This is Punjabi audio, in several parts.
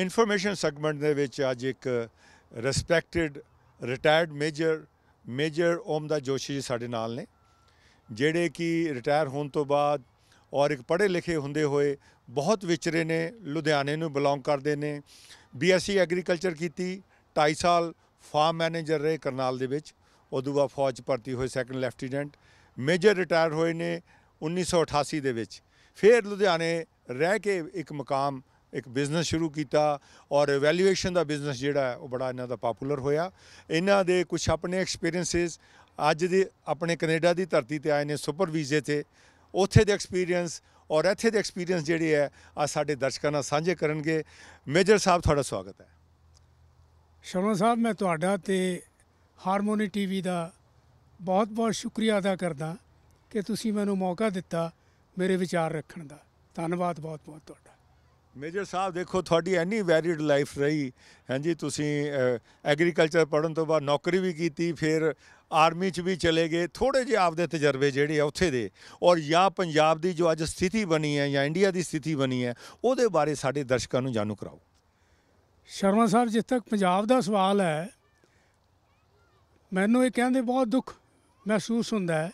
ਇਨਫੋਰਮੇਸ਼ਨ ਸੈਗਮੈਂਟ ਦੇ ਵਿੱਚ ਅੱਜ ਇੱਕ ਰਿਸਪੈਕਟਡ ਰਿਟਾਇਰਡ ਮੇਜਰ ਮੇਜਰ ਓਮਦਾ ਜੋਸ਼ੀ ਜੀ ਸਾਡੇ ਨਾਲ ਨੇ ਜਿਹੜੇ ਕਿ ਰਿਟਾਇਰ ਹੋਣ ਤੋਂ ਬਾਅਦ ਔਰ ਇੱਕ ਪੜ੍ਹੇ ਲਿਖੇ ਹੁੰਦੇ ਹੋਏ ਬਹੁਤ ਵਿਚਰੇ ਨੇ ਲੁਧਿਆਣੇ ਨੂੰ ਬਿਲੋਂਗ ਕਰਦੇ ਨੇ ਬੀਐਸਸੀ ਐਗਰੀਕਲਚਰ e ਕੀਤੀ 2.5 ਸਾਲ ਫਾਰਮ ਮੈਨੇਜਰ ਰਹੇ ਕਰਨਾਲ ਦੇ ਵਿੱਚ ਉਦੋਂ ਬਾਅਦ ਫੌਜ ਭਰਤੀ ਹੋਏ ਸੈਕੰਡ ਲੈਫਟੀਨੈਂਟ ਮੇਜਰ ਰਿਟਾਇਰ ਹੋਏ ਨੇ 1988 ਦੇ ਵਿੱਚ ਫਿਰ ਲੁਧਿਆਣੇ ਰਹਿ ਕੇ ਇੱਕ ਮਕਾਮ ਇੱਕ ਬਿਜ਼ਨਸ ਸ਼ੁਰੂ ਕੀਤਾ ਔਰ ਵੈਲਿਊਏਸ਼ਨ ਦਾ ਬਿਜ਼ਨਸ ਜਿਹੜਾ ਉਹ ਬੜਾ ਇਹਨਾਂ ਦਾ ਪਪੂਲਰ ਹੋਇਆ ਇਹਨਾਂ ਦੇ ਕੁਝ ਆਪਣੇ ਐਕਸਪੀਰੀਐਂਸਸ ਅੱਜ ਦੇ ਆਪਣੇ ਕੈਨੇਡਾ ਦੀ ਧਰਤੀ ਤੇ ਆਏ ਨੇ ਸੁਪਰ ਵੀਜ਼ੇ ਤੇ ਉੱਥੇ ਦੇ ਐਕਸਪੀਰੀਅੰਸ ਔਰ ਇੱਥੇ ਦੇ ਐਕਸਪੀਰੀਅੰਸ ਜਿਹੜੇ ਹੈ ਆ ਸਾਡੇ ਦਰਸ਼ਕਾਂ ਨਾਲ ਸਾਂਝੇ ਕਰਨਗੇ ਮੇਜਰ ਸਾਹਿਬ ਤੁਹਾਡਾ ਸਵਾਗਤ ਹੈ ਸ਼ਰਮਾ ਸਾਹਿਬ ਮੈਂ ਤੁਹਾਡਾ ਤੇ ਹਾਰਮੋਨੀ ਟੀਵੀ ਦਾ ਬਹੁਤ ਬਹੁਤ ਸ਼ੁਕਰੀਆ ਅਦਾ ਕਰਦਾ ਕਿ ਤੁਸੀਂ ਮੈਨੂੰ ਮੌਕਾ ਦਿੱਤਾ ਮੇਰੇ ਵਿਚਾਰ ਰੱਖਣ ਦਾ ਧੰਨਵਾਦ ਬਹੁਤ ਬਹੁਤ ਤੁਹਾਡਾ ਮੇਜਰ ਸਾਹਿਬ ਦੇਖੋ ਤੁਹਾਡੀ ਐਨੀ ਵੈਰੀਡ ਲਾਈਫ ਰਹੀ ਹਾਂਜੀ ਤੁਸੀਂ ਐਗਰੀਕਲਚਰ ਪੜਨ ਤੋਂ ਬਾਅਦ ਨੌਕਰੀ ਵੀ ਕੀਤੀ ਫਿਰ ਆਰਮੀ 'ਚ ਵੀ ਚਲੇ ਗਏ ਥੋੜੇ ਜਿਹੇ ਆਪਦੇ ਤਜਰਬੇ ਜਿਹੜੇ ਆ ਉੱਥੇ ਦੇ ਔਰ ਜਾਂ ਪੰਜਾਬ ਦੀ ਜੋ ਅੱਜ ਸਥਿਤੀ ਬਣੀ ਹੈ ਜਾਂ ਇੰਡੀਆ ਦੀ ਸਥਿਤੀ ਬਣੀ ਹੈ ਉਹਦੇ ਬਾਰੇ ਸਾਡੇ ਦਰਸ਼ਕਾਂ ਨੂੰ ਜਾਣੂ ਕਰਾਓ ਸ਼ਰਮਾ ਸਾਹਿਬ ਜਿੱਥੇ ਤੱਕ ਪੰਜਾਬ ਦਾ ਸਵਾਲ ਹੈ ਮੈਨੂੰ ਇਹ ਕਹਿੰਦੇ ਬਹੁਤ ਦੁੱਖ ਮਹਿਸੂਸ ਹੁੰਦਾ ਹੈ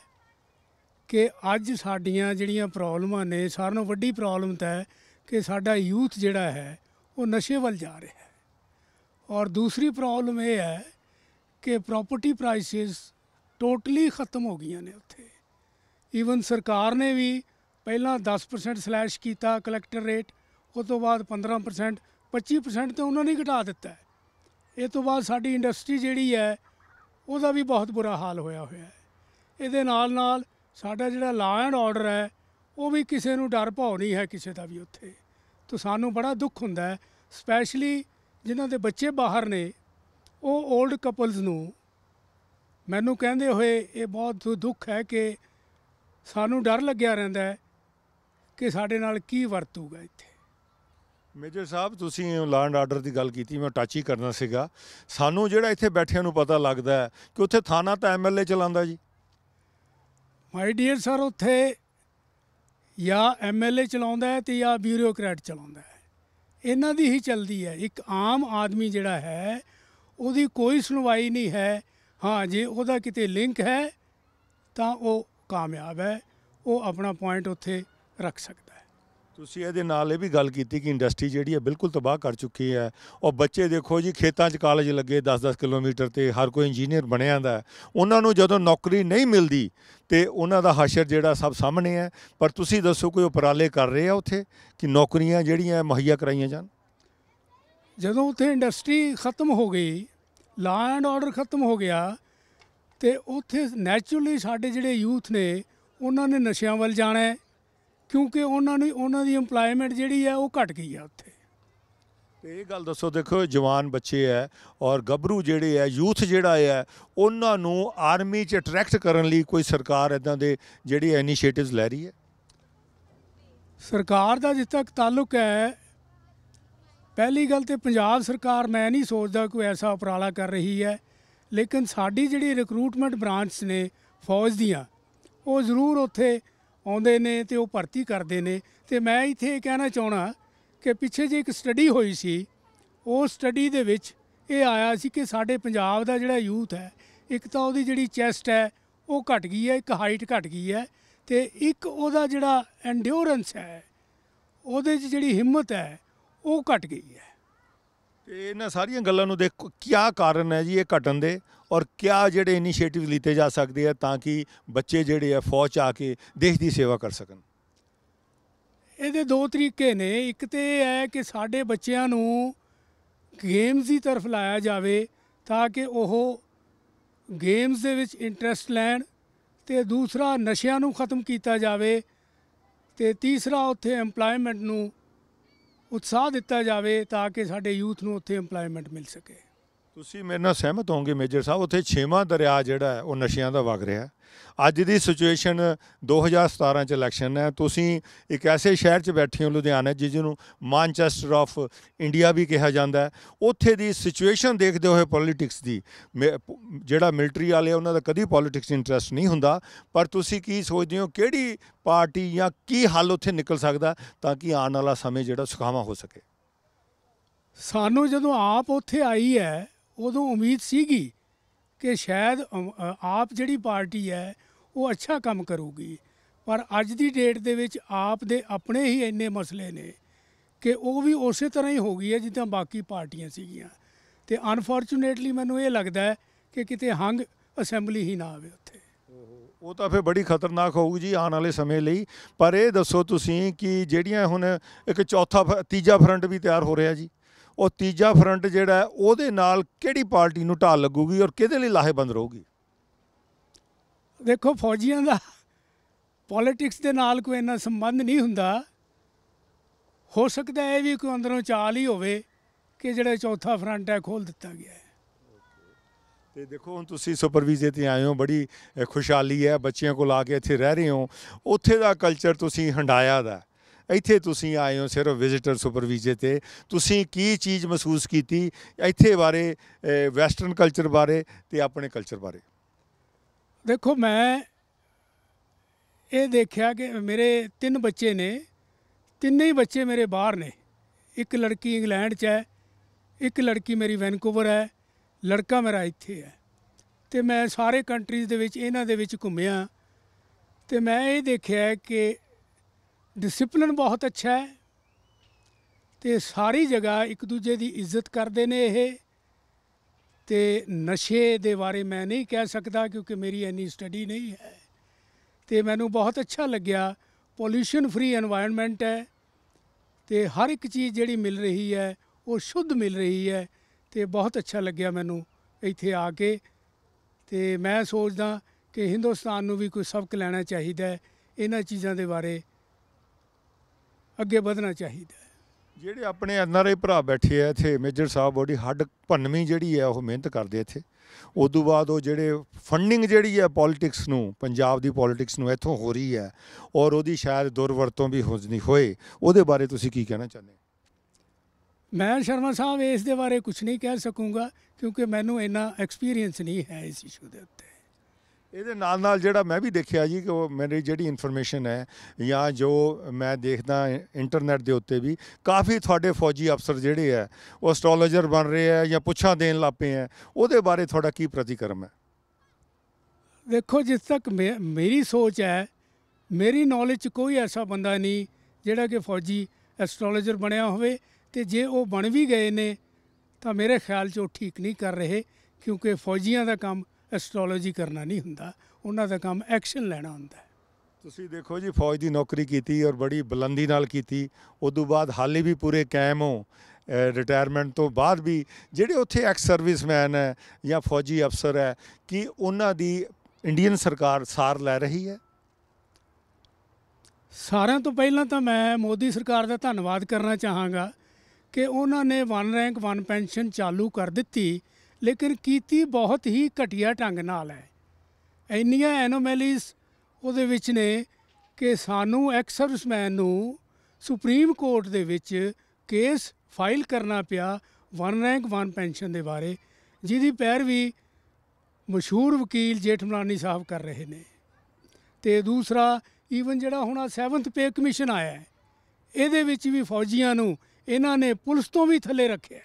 ਕਿ ਅੱਜ ਸਾਡੀਆਂ ਜਿਹੜੀਆਂ ਪ੍ਰੋਬਲਮਾਂ ਨੇ ਸਾਰਿਆਂ ਨਾਲੋਂ ਵੱਡੀ ਪ੍ਰੋਬਲਮ ਤਾਂ ਹੈ ਕਿ ਸਾਡਾ ਯੂਥ ਜਿਹੜਾ ਹੈ ਉਹ ਨਸ਼ੇ ਵੱਲ ਜਾ ਰਿਹਾ ਹੈ ਔਰ ਦੂਸਰੀ ਪ੍ਰੋਬਲਮ ਇਹ ਹੈ ਕਿ ਪ੍ਰਾਪਰਟੀ ਪ੍ਰਾਈਸਿਸ ਟੋਟਲੀ ਖਤਮ ਹੋ ਗਈਆਂ ਨੇ ਉੱਥੇ ਈਵਨ ਸਰਕਾਰ ਨੇ ਵੀ ਪਹਿਲਾਂ 10% ਸਲੈਸ਼ ਕੀਤਾ ਕਲੈਕਟਰ ਰੇਟ ਉਸ ਤੋਂ ਬਾਅਦ 15% 25% ਤੇ ਉਹਨਾਂ ਨੇ ਘਟਾ ਦਿੱਤਾ ਇਹ ਤੋਂ ਬਾਅਦ ਸਾਡੀ ਇੰਡਸਟਰੀ ਜਿਹੜੀ ਹੈ ਉਹਦਾ ਵੀ ਬਹੁਤ ਬੁਰਾ ਹਾਲ ਹੋਇਆ ਹੋਇਆ ਹੈ ਇਹਦੇ ਨਾਲ ਨਾਲ ਸਾਡਾ ਜਿਹੜਾ ਲਾ ਐਂਡ ਆਰਡਰ ਹੈ ਉਹ ਵੀ ਕਿਸੇ ਨੂੰ ਡਰ ਭਾਉ ਨਹੀਂ ਹੈ ਕਿਸੇ ਦਾ ਵੀ ਉੱਥੇ ਤਾਂ ਸਾਨੂੰ ਬੜਾ ਦੁੱਖ ਹੁੰਦਾ ਹੈ ਸਪੈਸ਼ਲੀ ਜਿਨ੍ਹਾਂ ਦੇ ਬੱਚੇ ਬਾਹਰ ਨੇ ਉਹ 올ਡ ਕਪਲਸ ਨੂੰ ਮੈਨੂੰ ਕਹਿੰਦੇ ਹੋਏ ਇਹ ਬਹੁਤ ਦੁੱਖ ਹੈ ਕਿ ਸਾਨੂੰ ਡਰ ਲੱਗਿਆ ਰਹਿੰਦਾ ਹੈ ਕਿ ਸਾਡੇ ਨਾਲ ਕੀ ਵਰਤੂਗਾ ਇੱਥੇ ਮੇਜਰ ਸਾਹਿਬ ਤੁਸੀਂ ਲੈਂਡ ਆਰਡਰ ਦੀ ਗੱਲ ਕੀਤੀ ਮੈਂ ਟੱਚ ਹੀ ਕਰਨਾ ਸੀਗਾ ਸਾਨੂੰ ਜਿਹੜਾ ਇੱਥੇ ਬੈਠਿਆਂ ਨੂੰ ਪਤਾ ਲੱਗਦਾ ਹੈ ਕਿ ਉੱਥੇ ਥਾਣਾ ਤਾਂ ਐਮਐਲਏ ਚਲਾਉਂਦਾ ਜੀ ਮਾਈ ਡੀਅਰ ਸਰ ਉੱਥੇ ਜਾਂ ਐਮਐਲਏ ਚਲਾਉਂਦਾ ਹੈ ਤੇ ਜਾਂ ਬਿਊਰੋਕਰੇਟ ਚਲਾਉਂਦਾ ਹੈ ਇਹਨਾਂ ਦੀ ਹੀ ਚਲਦੀ ਹੈ ਇੱਕ ਆਮ ਆਦਮੀ ਜਿਹੜਾ ਹੈ ਉਹਦੀ ਕੋਈ ਸੁਣਵਾਈ ਨਹੀਂ ਹੈ ਹਾਂ ਜੇ ਉਹਦਾ ਕਿਤੇ ਲਿੰਕ ਹੈ ਤਾਂ ਉਹ ਕਾਮਯਾਬ ਹੈ ਉਹ ਆਪਣਾ ਪੁਆਇੰਟ ਉੱਥੇ ਰੱਖ ਸਕਦਾ ਤੁਸੀਂ ਇਹਦੇ ਨਾਲ ਇਹ ਵੀ ਗੱਲ ਕੀਤੀ ਕਿ ਇੰਡਸਟਰੀ ਜਿਹੜੀ ਹੈ ਬਿਲਕੁਲ ਤਬਾਹ ਕਰ ਚੁੱਕੀ ਹੈ ਔਰ ਬੱਚੇ ਦੇਖੋ ਜੀ ਖੇਤਾਂ 'ਚ ਕਾਲਜ ਲੱਗੇ 10-10 ਕਿਲੋਮੀਟਰ ਤੇ ਹਰ ਕੋਈ ਇੰਜੀਨੀਅਰ ਬਣਿਆ ਹੁੰਦਾ ਉਹਨਾਂ ਨੂੰ ਜਦੋਂ ਨੌਕਰੀ ਨਹੀਂ ਮਿਲਦੀ ਤੇ ਉਹਨਾਂ ਦਾ ਹਾਸ਼ਰ ਜਿਹੜਾ ਸਭ ਸਾਹਮਣੇ ਹੈ ਪਰ ਤੁਸੀਂ ਦੱਸੋ ਕੋਈ ਉਪਰਾਲੇ ਕਰ ਰਹੇ ਆ ਉੱਥੇ ਕਿ ਨੌਕਰੀਆਂ ਜਿਹੜੀਆਂ ਮਹਈਆ ਕਰਾਈਆਂ ਜਾਣ ਜਦੋਂ ਉੱਥੇ ਇੰਡਸਟਰੀ ਖਤਮ ਹੋ ਗਈ ਲਾ ਐਂਡ ਆਰਡਰ ਖਤਮ ਹੋ ਗਿਆ ਤੇ ਉੱਥੇ ਨੇਚਰਲੀ ਸਾਡੇ ਜਿਹੜੇ ਯੂਥ ਨੇ ਉਹਨਾਂ ਨੇ ਨਸ਼ਿਆਂ ਵੱਲ ਜਾਣਾ ਕਿਉਂਕਿ ਉਹਨਾਂ ਨੇ ਉਹਨਾਂ ਦੀ ਏਮਪਲੋਇਮੈਂਟ ਜਿਹੜੀ ਹੈ ਉਹ ਘਟ ਗਈ ਆ ਉੱਥੇ ਤੇ ਇਹ ਗੱਲ ਦੱਸੋ ਦੇਖੋ ਜਵਾਨ ਬੱਚੇ ਐ ਔਰ ਗੱਭਰੂ ਜਿਹੜੇ ਐ ਯੂਥ ਜਿਹੜਾ ਐ ਉਹਨਾਂ ਨੂੰ ਆਰਮੀ 'ਚ ਅਟਰੈਕਟ ਕਰਨ ਲਈ ਕੋਈ ਸਰਕਾਰ ਇਦਾਂ ਦੇ ਜਿਹੜੀ ਇਨੀਸ਼ੀਏਟਿਵਸ ਲੈ ਰਹੀ ਐ ਸਰਕਾਰ ਦਾ ਜਿੱਥੇ ਤੱਕ ਤਾਲੁਕ ਐ ਪਹਿਲੀ ਗੱਲ ਤੇ ਪੰਜਾਬ ਸਰਕਾਰ ਮੈਂ ਨਹੀਂ ਸੋਚਦਾ ਕੋਈ ਐਸਾ ਉਪਰਾਲਾ ਕਰ ਰਹੀ ਐ ਲੇਕਿਨ ਸਾਡੀ ਜਿਹੜੀ ਰਿਕਰੂਟਮੈਂਟ ਬ੍ਰਾਂਚਸ ਨੇ ਫੌਜ ਦੀਆਂ ਉਹ ਜ਼ਰੂਰ ਉੱਥੇ ਆਉਂਦੇ ਨੇ ਤੇ ਉਹ ਭਰਤੀ ਕਰਦੇ ਨੇ ਤੇ ਮੈਂ ਇੱਥੇ ਇਹ ਕਹਿਣਾ ਚਾਹਣਾ ਕਿ ਪਿੱਛੇ ਜੇ ਇੱਕ ਸਟੱਡੀ ਹੋਈ ਸੀ ਉਹ ਸਟੱਡੀ ਦੇ ਵਿੱਚ ਇਹ ਆਇਆ ਸੀ ਕਿ ਸਾਡੇ ਪੰਜਾਬ ਦਾ ਜਿਹੜਾ ਯੂਥ ਹੈ ਇੱਕ ਤਾਂ ਉਹਦੀ ਜਿਹੜੀ ਚੈਸਟ ਹੈ ਉਹ ਘਟ ਗਈ ਹੈ ਇੱਕ ਹਾਈਟ ਘਟ ਗਈ ਹੈ ਤੇ ਇੱਕ ਉਹਦਾ ਜਿਹੜਾ ਐਂਡਿਓਰੈਂਸ ਹੈ ਉਹਦੇ 'ਚ ਜਿਹੜੀ ਹਿੰਮਤ ਹੈ ਉਹ ਘਟ ਗਈ ਹੈ ਤੇ ਇਹਨਾਂ ਸਾਰੀਆਂ ਗੱਲਾਂ ਨੂੰ ਦੇਖੋ ਕੀ ਕਾਰਨ ਹੈ ਜੀ ਇਹ ਘਟਣ ਦੇ ਔਰ ਕੀ ਜਿਹੜੇ ਇਨੀਸ਼ੀਏਟਿਵ ਲੀਤੇ ਜਾ ਸਕਦੇ ਆ ਤਾਂ ਕਿ ਬੱਚੇ ਜਿਹੜੇ ਆ ਫੌਜ 'ਚ ਆ ਕੇ ਦੇਸ਼ ਦੀ ਸੇਵਾ ਕਰ ਸਕਣ ਇਹਦੇ ਦੋ ਤਰੀਕੇ ਨੇ ਇੱਕ ਤੇ ਇਹ ਹੈ ਕਿ ਸਾਡੇ ਬੱਚਿਆਂ ਨੂੰ ਗੇਮਸ ਦੀ ਤਰਫ ਲਾਇਆ ਜਾਵੇ ਤਾਂ ਕਿ ਉਹ ਗੇਮਸ ਦੇ ਵਿੱਚ ਇੰਟਰਸਟ ਲੈਣ ਤੇ ਦੂਸਰਾ ਨਸ਼ਿਆਂ ਨੂੰ ਖਤਮ ਕੀਤਾ ਜਾਵੇ ਤੇ ਤੀਸਰਾ ਉੱਥੇ এমਪਲੋਇਮੈਂਟ ਨੂੰ ਉਤਸ਼ਾਹ ਦਿੱਤਾ ਜਾਵੇ ਤਾਂ ਕਿ ਸਾਡੇ ਯੂਥ ਨੂੰ ਉੱਥੇ ਏਮਪਲੋਇਮੈਂਟ ਮਿਲ ਸਕੇ ਤੁਸੀਂ ਮੇਰੇ ਨਾਲ ਸਹਿਮਤ ਹੋਵੋਗੇ ਮੇਜਰ ਸਾਹਿਬ ਉੱਥੇ 6ਵਾਂ ਦਰਿਆ ਜਿਹੜਾ ਉਹ ਨਸ਼ਿਆਂ ਦਾ ਵਗ ਰਿਹਾ ਅੱਜ ਦੀ ਸਿਚੁਏਸ਼ਨ 2017 ਚ ਇਲੈਕਸ਼ਨ ਹੈ ਤੁਸੀਂ ਇੱਕ ਐਸੇ ਸ਼ਹਿਰ ਚ ਬੈਠੇ ਹੋ ਲੁਧਿਆਣਾ ਜਿਸ ਨੂੰ ਮਾਂਚੈਸਟਰ ਆਫ ਇੰਡੀਆ ਵੀ ਕਿਹਾ ਜਾਂਦਾ ਹੈ ਉੱਥੇ ਦੀ ਸਿਚੁਏਸ਼ਨ ਦੇਖਦੇ ਹੋਏ ਪੋਲਿਟਿਕਸ ਦੀ ਜਿਹੜਾ ਮਿਲਟਰੀ ਵਾਲੇ ਉਹਨਾਂ ਦਾ ਕਦੀ ਪੋਲਿਟਿਕਸ ਇੰਟਰਸਟ ਨਹੀਂ ਹੁੰਦਾ ਪਰ ਤੁਸੀਂ ਕੀ ਸੋਚਦੇ ਹੋ ਕਿਹੜੀ ਪਾਰਟੀ ਜਾਂ ਕੀ ਹੱਲ ਉੱਥੇ ਨਿਕਲ ਸਕਦਾ ਤਾਂ ਕਿ ਆਉਣ ਵਾਲਾ ਸਮੇਂ ਜਿਹੜਾ ਸੁਖਾਵਾ ਹੋ ਸਕੇ ਸਾਨੂੰ ਜਦੋਂ ਆਪ ਉੱਥੇ ਆਈ ਹੈ ਉਦੋਂ ਉਮੀਦ ਸੀਗੀ ਕਿ ਸ਼ਾਇਦ ਆਪ ਜਿਹੜੀ ਪਾਰਟੀ ਹੈ ਉਹ ਅੱਛਾ ਕੰਮ ਕਰੂਗੀ ਪਰ ਅੱਜ ਦੀ ਡੇਟ ਦੇ ਵਿੱਚ ਆਪ ਦੇ ਆਪਣੇ ਹੀ ਇੰਨੇ ਮਸਲੇ ਨੇ ਕਿ ਉਹ ਵੀ ਉਸੇ ਤਰ੍ਹਾਂ ਹੀ ਹੋ ਗਈ ਹੈ ਜਿੱਦਾਂ ਬਾਕੀ ਪਾਰਟੀਆਂ ਸੀਗੀਆਂ ਤੇ ਅਨਫੋਰਚੂਨੇਟਲੀ ਮੈਨੂੰ ਇਹ ਲੱਗਦਾ ਹੈ ਕਿ ਕਿਤੇ ਹੰਗ ਅਸੈਂਬਲੀ ਹੀ ਨਾ ਆਵੇ ਉੱਥੇ ਉਹ ਤਾਂ ਫੇ ਬੜੀ ਖਤਰਨਾਕ ਹੋਊ ਜੀ ਆਉਣ ਵਾਲੇ ਸਮੇਂ ਲਈ ਪਰ ਇਹ ਦੱਸੋ ਤੁਸੀਂ ਕਿ ਜਿਹੜੀਆਂ ਹੁਣ ਇੱਕ ਚੌਥਾ ਤੀਜਾ ਫਰੰਟ ਵੀ ਤਿਆਰ ਹੋ ਰਿਹਾ ਜੀ ਉਹ ਤੀਜਾ ਫਰੰਟ ਜਿਹੜਾ ਉਹਦੇ ਨਾਲ ਕਿਹੜੀ ਪਾਰਟੀ ਨੂੰ ਢਾਲ ਲੱਗੂਗੀ ਔਰ ਕਿਹਦੇ ਲਈ ਲਾਹੇਬੰਦ ਰਹੂਗੀ ਦੇਖੋ ਫੌਜੀਆਂ ਦਾ ਪੋਲਿਟਿਕਸ ਦੇ ਨਾਲ ਕੋਈ ਇੰਨਾ ਸੰਬੰਧ ਨਹੀਂ ਹੁੰਦਾ ਹੋ ਸਕਦਾ ਹੈ ਵੀ ਕੋਈ ਅੰਦਰੋਂ ਚਾਲ ਹੀ ਹੋਵੇ ਕਿ ਜਿਹੜਾ ਚੌਥਾ ਫਰੰਟ ਹੈ ਖੋਲ ਦਿੱਤਾ ਗਿਆ ਹੈ ਤੇ ਦੇਖੋ ਹੁਣ ਤੁਸੀਂ ਸੁਪਰਵਾਈਜ਼ਰ ਤੇ ਆਏ ਹੋ ਬੜੀ ਖੁਸ਼ਹਾਲੀ ਹੈ ਬੱਚਿਆਂ ਕੋਲ ਆ ਕੇ ਇੱਥੇ ਰਹਿ ਰਹੇ ਹੋ ਉੱਥੇ ਦਾ ਕਲਚਰ ਤੁਸੀਂ ਹੰਡਾਇਆ ਦਾ ਇੱਥੇ ਤੁਸੀਂ ਆਏ ਹੋ ਸਿਰਫ ਵਿਜ਼ਿਟਰ ਸੁਪਰਵੀਜ਼ੇ ਤੇ ਤੁਸੀਂ ਕੀ ਚੀਜ਼ ਮਹਿਸੂਸ ਕੀਤੀ ਇੱਥੇ ਬਾਰੇ ਵੈਸਟਰਨ ਕਲਚਰ ਬਾਰੇ ਤੇ ਆਪਣੇ ਕਲਚਰ ਬਾਰੇ ਦੇਖੋ ਮੈਂ ਇਹ ਦੇਖਿਆ ਕਿ ਮੇਰੇ ਤਿੰਨ ਬੱਚੇ ਨੇ ਤਿੰਨੇ ਹੀ ਬੱਚੇ ਮੇਰੇ ਬਾਹਰ ਨੇ ਇੱਕ ਲੜਕੀ ਇੰਗਲੈਂਡ 'ਚ ਹੈ ਇੱਕ ਲੜਕੀ ਮੇਰੀ ਵੈਨਕੂਵਰ ਹੈ ਲੜਕਾ ਮੇਰਾ ਇੱਥੇ ਹੈ ਤੇ ਮੈਂ ਸਾਰੇ ਕੰਟਰੀਜ਼ ਦੇ ਵਿੱਚ ਇਹਨਾਂ ਦੇ ਵਿੱਚ ਘੁੰਮਿਆ ਤੇ ਮੈਂ ਇਹ ਦੇਖਿਆ ਕਿ ਡਿਸਪਲਿਨ ਬਹੁਤ ਅੱਛਾ ਹੈ ਤੇ ਸਾਰੀ ਜਗ੍ਹਾ ਇੱਕ ਦੂਜੇ ਦੀ ਇੱਜ਼ਤ ਕਰਦੇ ਨੇ ਇਹ ਤੇ ਨਸ਼ੇ ਦੇ ਬਾਰੇ ਮੈਂ ਨਹੀਂ ਕਹਿ ਸਕਦਾ ਕਿਉਂਕਿ ਮੇਰੀ ਇੰਨੀ ਸਟੱਡੀ ਨਹੀਂ ਹੈ ਤੇ ਮੈਨੂੰ ਬਹੁਤ ਅੱਛਾ ਲੱਗਿਆ ਪੋਲੂਸ਼ਨ ਫ੍ਰੀ এনवायरमेंट ਹੈ ਤੇ ਹਰ ਇੱਕ ਚੀਜ਼ ਜਿਹੜੀ ਮਿਲ ਰਹੀ ਹੈ ਉਹ ਸ਼ੁੱਧ ਮਿਲ ਰਹੀ ਹੈ ਤੇ ਬਹੁਤ ਅੱਛਾ ਲੱਗਿਆ ਮੈਨੂੰ ਇੱਥੇ ਆ ਕੇ ਤੇ ਮੈਂ ਸੋਚਦਾ ਕਿ ਹਿੰਦੁਸਤਾਨ ਨੂੰ ਵੀ ਕੋਈ ਸਬਕ ਲੈਣਾ ਚਾਹੀਦਾ ਹੈ ਇਹਨਾਂ ਚੀਜ਼ਾਂ ਦੇ ਬਾਰੇ ਅੱਗੇ ਵਧਣਾ ਚਾਹੀਦਾ ਹੈ ਜਿਹੜੇ ਆਪਣੇ ਐਨਆਰਆਈ ਭਰਾ ਬੈਠੇ ਆ ਇੱਥੇ ਮੇਜਰ ਸਾਹਿਬ ਬੜੀ ਹੱਡ ਭੰਨਵੀਂ ਜਿਹੜੀ ਆ ਉਹ ਮਿਹਨਤ ਕਰਦੇ ਇੱਥੇ ਉਸ ਤੋਂ ਬਾਅਦ ਉਹ ਜਿਹੜੇ ਫੰਡਿੰਗ ਜਿਹੜੀ ਆ ਪੋਲਿਟਿਕਸ ਨੂੰ ਪੰਜਾਬ ਦੀ ਪੋਲਿਟਿਕਸ ਨੂੰ ਇੱਥੋਂ ਹੋ ਰਹੀ ਹੈ ਔਰ ਉਹਦੀ ਸ਼ਾਇਦ ਦੁਰਵਰਤੋਂ ਵੀ ਹੋਣੀ ਹੋਏ ਉਹਦੇ ਬਾਰੇ ਤੁਸੀਂ ਕੀ ਕਹਿਣਾ ਚਾਹੁੰਦੇ ਮੈਂ ਸ਼ਰਮਾ ਸਾਹਿਬ ਇਸ ਦੇ ਬਾਰੇ ਕੁਝ ਨਹੀਂ ਕਹਿ ਸਕੂੰਗਾ ਕਿਉਂਕਿ ਮੈਨੂੰ ਇੰਨਾ ਐਕਸਪੀਰੀਅੰਸ ਨਹੀਂ ਹੈ ਇਸ ਇਸ਼ੂ ਦੇ ਉੱਤੇ ਇਹਦੇ ਨਾਲ ਨਾਲ ਜਿਹੜਾ ਮੈਂ ਵੀ ਦੇਖਿਆ ਜੀ ਕਿ ਉਹ ਮੇਰੀ ਜਿਹੜੀ ਇਨਫੋਰਮੇਸ਼ਨ ਹੈ ਜਾਂ ਜੋ ਮੈਂ ਦੇਖਦਾ ਇੰਟਰਨੈਟ ਦੇ ਉੱਤੇ ਵੀ ਕਾਫੀ ਤੁਹਾਡੇ ਫੌਜੀ ਅਫਸਰ ਜਿਹੜੇ ਹੈ ਉਹ ਐਸਟ੍ਰੋਲੋਜਰ ਬਣ ਰਹੇ ਹੈ ਜਾਂ ਪੁੱਛਾਂ ਦੇਣ ਲੱਪੇ ਹੈ ਉਹਦੇ ਬਾਰੇ ਤੁਹਾਡਾ ਕੀ ਪ੍ਰਤੀਕਰਮ ਹੈ ਵੇਖੋ ਜਿਸ ਤੱਕ ਮੇਰੀ ਸੋਚ ਹੈ ਮੇਰੀ ਨੌਲੇਜ 'ਚ ਕੋਈ ਐਸਾ ਬੰਦਾ ਨਹੀਂ ਜਿਹੜਾ ਕਿ ਫੌਜੀ ਐਸਟ੍ਰੋਲੋਜਰ ਬਣਿਆ ਹੋਵੇ ਤੇ ਜੇ ਉਹ ਬਣ ਵੀ ਗਏ ਨੇ ਤਾਂ ਮੇਰੇ ਖਿਆਲ 'ਚ ਉਹ ਠੀਕ ਨਹੀਂ ਕਰ ਰਹੇ ਕਿਉਂਕਿ ਫੌਜੀਆਂ ਦਾ ਕੰਮ ਐਸਟ੍ਰੋਲੋਜੀ ਕਰਨਾ ਨਹੀਂ ਹੁੰਦਾ ਉਹਨਾਂ ਦਾ ਕੰਮ ਐਕਸ਼ਨ ਲੈਣਾ ਹੁੰਦਾ ਹੈ ਤੁਸੀਂ ਦੇਖੋ ਜੀ ਫੌਜ ਦੀ ਨੌਕਰੀ ਕੀਤੀ ਔਰ ਬੜੀ ਬਲੰਦੀ ਨਾਲ ਕੀਤੀ ਉਸ ਤੋਂ ਬਾਅਦ ਹਾਲੇ ਵੀ ਪੂਰੇ ਕਾਇਮ ਹੋ ਰਿਟਾਇਰਮੈਂਟ ਤੋਂ ਬਾਅਦ ਵੀ ਜਿਹੜੇ ਉੱਥੇ ਐਕਸ ਸਰਵਿਸਮੈਨ ਹੈ ਜਾਂ ਫੌਜੀ ਅਫਸਰ ਹੈ ਕਿ ਉਹਨਾਂ ਦੀ ਇੰਡੀਅਨ ਸਰਕਾਰ ਸਾਰ ਲੈ ਰਹੀ ਹੈ ਸਾਰਿਆਂ ਤੋਂ ਪਹਿਲਾਂ ਤਾਂ ਮੈਂ ਮੋਦੀ ਸਰਕਾਰ ਦਾ ਧੰਨਵਾਦ ਕਰਨਾ ਚਾਹਾਂਗਾ ਕਿ ਉਹਨਾਂ ਨੇ ਵਨ ਰੈਂਕ ਵਨ ਪੈਨਸ਼ਨ ਚਾਲੂ ਕਰ ਦਿੱਤੀ ਲੇਕਿਨ ਕੀਤੀ ਬਹੁਤ ਹੀ ਘਟਿਆ ਢੰਗ ਨਾਲ ਹੈ ਇੰਨੀਆਂ ਐਨੋਮੈਲੀਜ਼ ਉਹਦੇ ਵਿੱਚ ਨੇ ਕਿ ਸਾਨੂੰ ਐਕਸਰਸਮੈਨ ਨੂੰ ਸੁਪਰੀਮ ਕੋਰਟ ਦੇ ਵਿੱਚ ਕੇਸ ਫਾਈਲ ਕਰਨਾ ਪਿਆ ਵਨ ਰੈਂਕ ਵਨ ਪੈਨਸ਼ਨ ਦੇ ਬਾਰੇ ਜਿਹਦੀ ਪੈਰ ਵੀ ਮਸ਼ਹੂਰ ਵਕੀਲ ਜੇਠਮਲਾਨੀ ਸਾਹਿਬ ਕਰ ਰਹੇ ਨੇ ਤੇ ਦੂਸਰਾ ਈਵਨ ਜਿਹੜਾ ਹੁਣ ਆ 7th ਪੇ ਕਮਿਸ਼ਨ ਆਇਆ ਹੈ ਇਹਦੇ ਵਿੱਚ ਵੀ ਫੌਜੀਆਂ ਨੂੰ ਇਹਨਾਂ ਨੇ ਪੁਲਿਸ ਤੋਂ ਵੀ ਥੱਲੇ ਰੱਖਿਆ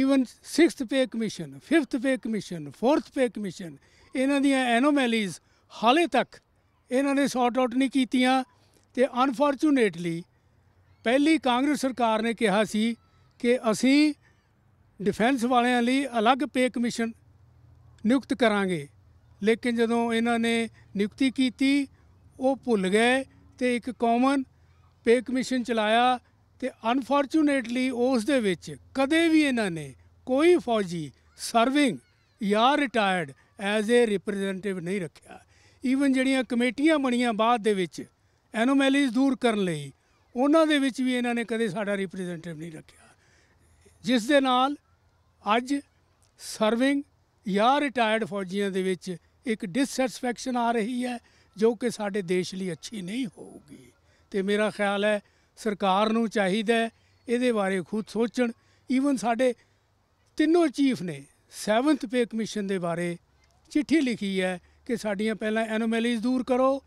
even 6th pay commission 5th pay commission 4th pay commission ਇਹਨਾਂ ਦੀਆਂ ਐਨੋਮੈਲੀਜ਼ ਹਾਲੇ ਤੱਕ ਇਹਨਾਂ ਨੇ ਸੌਟ ਆਊਟ ਨਹੀਂ ਕੀਤੀਆਂ ਤੇ ਅਨਫੋਰਚੂਨੇਟਲੀ ਪਹਿਲੀ ਕਾਂਗਰਸ ਸਰਕਾਰ ਨੇ ਕਿਹਾ ਸੀ ਕਿ ਅਸੀਂ ਡਿਫੈਂਸ ਵਾਲਿਆਂ ਲਈ ਅਲੱਗ ਪੇ ਕਮਿਸ਼ਨ ਨਿਯੁਕਤ ਕਰਾਂਗੇ ਲੇਕਿਨ ਜਦੋਂ ਇਹਨਾਂ ਨੇ ਨਿਯੁਕਤੀ ਕੀਤੀ ਉਹ ਭੁੱਲ ਗਏ ਤੇ ਇੱਕ ਕਾਮਨ ਪੇ ਕਮਿਸ਼ਨ ਚਲਾਇਆ ਤੇ ਅਨਫੋਰਚੂਨੇਟਲੀ ਉਸ ਦੇ ਵਿੱਚ ਕਦੇ ਵੀ ਇਹਨਾਂ ਨੇ ਕੋਈ ਫੌਜੀ ਸਰਵਿੰਗ ਜਾਂ ਰਿਟਾਇਰਡ ਐਜ਼ ਅ ਰਿਪਰੈਜ਼ੈਂਟੇਟਿਵ ਨਹੀਂ ਰੱਖਿਆ ਈਵਨ ਜਿਹੜੀਆਂ ਕਮੇਟੀਆਂ ਬਣੀਆਂ ਬਾਅਦ ਦੇ ਵਿੱਚ ਐਨੋਮੈਲੀਜ਼ ਦੂਰ ਕਰਨ ਲਈ ਉਹਨਾਂ ਦੇ ਵਿੱਚ ਵੀ ਇਹਨਾਂ ਨੇ ਕਦੇ ਸਾਡਾ ਰਿਪਰੈਜ਼ੈਂਟੇਟਿਵ ਨਹੀਂ ਰੱਖਿਆ ਜਿਸ ਦੇ ਨਾਲ ਅੱਜ ਸਰਵਿੰਗ ਜਾਂ ਰਿਟਾਇਰਡ ਫੌਜੀਆਂ ਦੇ ਵਿੱਚ ਇੱਕ ਡਿਸਸੈਟੀਸਫੈਕਸ਼ਨ ਆ ਰਹੀ ਹੈ ਜੋ ਕਿ ਸਾਡੇ ਦੇਸ਼ ਲਈ ਅੱਛੀ ਨਹੀਂ ਹੋਊਗੀ ਤੇ ਮੇਰਾ ਖਿਆਲ ਹੈ ਸਰਕਾਰ ਨੂੰ ਚਾਹੀਦਾ ਹੈ ਇਹਦੇ ਬਾਰੇ ਖੁਦ ਸੋਚਣ ਈਵਨ ਸਾਡੇ ਤਿੰਨੋਂ ਚੀਫ ਨੇ 7th ਪੇ ਕਮਿਸ਼ਨ ਦੇ ਬਾਰੇ ਚਿੱਠੀ ਲਿਖੀ ਹੈ ਕਿ ਸਾਡੀਆਂ ਪਹਿਲਾਂ ਐਨੋਮੈਲੀਜ਼ ਦੂਰ ਕਰੋ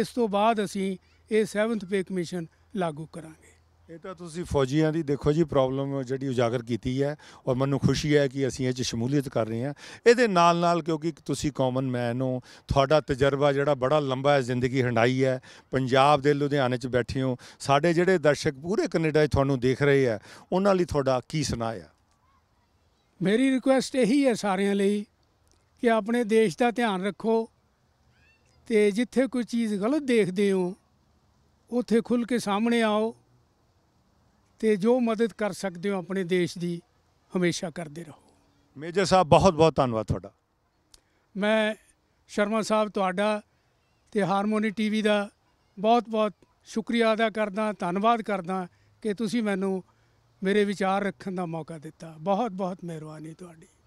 ਇਸ ਤੋਂ ਬਾਅਦ ਅਸੀਂ ਇਹ 7th ਪੇ ਕਮਿਸ਼ਨ ਲਾਗੂ ਕਰਾਂਗੇ ਇਹ ਤਾਂ ਤੁਸੀਂ ਫੌਜੀਆਂ ਦੀ ਦੇਖੋ ਜੀ ਪ੍ਰੋਬਲਮ ਜਿਹੜੀ ਉਜਾਗਰ ਕੀਤੀ ਹੈ ਔਰ ਮੈਨੂੰ ਖੁਸ਼ੀ ਹੈ ਕਿ ਅਸੀਂ ਇਹ 'ਚ ਸ਼ਮੂਲੀਅਤ ਕਰ ਰਹੇ ਹਾਂ ਇਹਦੇ ਨਾਲ ਨਾਲ ਕਿਉਂਕਿ ਤੁਸੀਂ ਕਾਮਨ ਮੈਨ ਹੋ ਤੁਹਾਡਾ ਤਜਰਬਾ ਜਿਹੜਾ ਬੜਾ ਲੰਬਾ ਹੈ ਜ਼ਿੰਦਗੀ ਹੰਡਾਈ ਹੈ ਪੰਜਾਬ ਦੇ ਲੁਧਿਆਣੇ 'ਚ ਬੈਠੇ ਹੋ ਸਾਡੇ ਜਿਹੜੇ ਦਰਸ਼ਕ ਪੂਰੇ ਕੈਨੇਡਾ 'ਚ ਤੁਹਾਨੂੰ ਦੇਖ ਰਹੇ ਆ ਉਹਨਾਂ ਲਈ ਤੁਹਾਡਾ ਕੀ ਸੁਨਾਹ ਹੈ ਮੇਰੀ ਰਿਕੁਐਸਟ ਇਹੀ ਹੈ ਸਾਰਿਆਂ ਲਈ ਕਿ ਆਪਣੇ ਦੇਸ਼ ਦਾ ਧਿਆਨ ਰੱਖੋ ਤੇ ਜਿੱਥੇ ਕੋਈ ਚੀਜ਼ ਗਲਤ ਦੇਖਦੇ ਹੋ ਉਥੇ ਖੁੱਲ ਕੇ ਸਾਹਮਣੇ ਆਓ ਤੇ ਜੋ ਮਦਦ ਕਰ ਸਕਦੇ ਹੋ ਆਪਣੇ ਦੇਸ਼ ਦੀ ਹਮੇਸ਼ਾ ਕਰਦੇ ਰਹੋ ਮੇਜਰ ਸਾਹਿਬ ਬਹੁਤ ਬਹੁਤ ਧੰਨਵਾਦ ਤੁਹਾਡਾ ਮੈਂ ਸ਼ਰਮਾ ਸਾਹਿਬ ਤੁਹਾਡਾ ਤੇ ਹਾਰਮੋਨੀ ਟੀਵੀ ਦਾ ਬਹੁਤ ਬਹੁਤ ਸ਼ੁਕਰੀਆ ਅਦਾ ਕਰਦਾ ਧੰਨਵਾਦ ਕਰਦਾ ਕਿ ਤੁਸੀਂ ਮੈਨੂੰ ਮੇਰੇ ਵਿਚਾਰ ਰੱਖਣ ਦਾ ਮੌਕਾ ਦਿੱਤਾ ਬਹੁਤ ਬਹੁਤ ਮਿਹਰਬਾਨੀ ਤੁਹਾਡੀ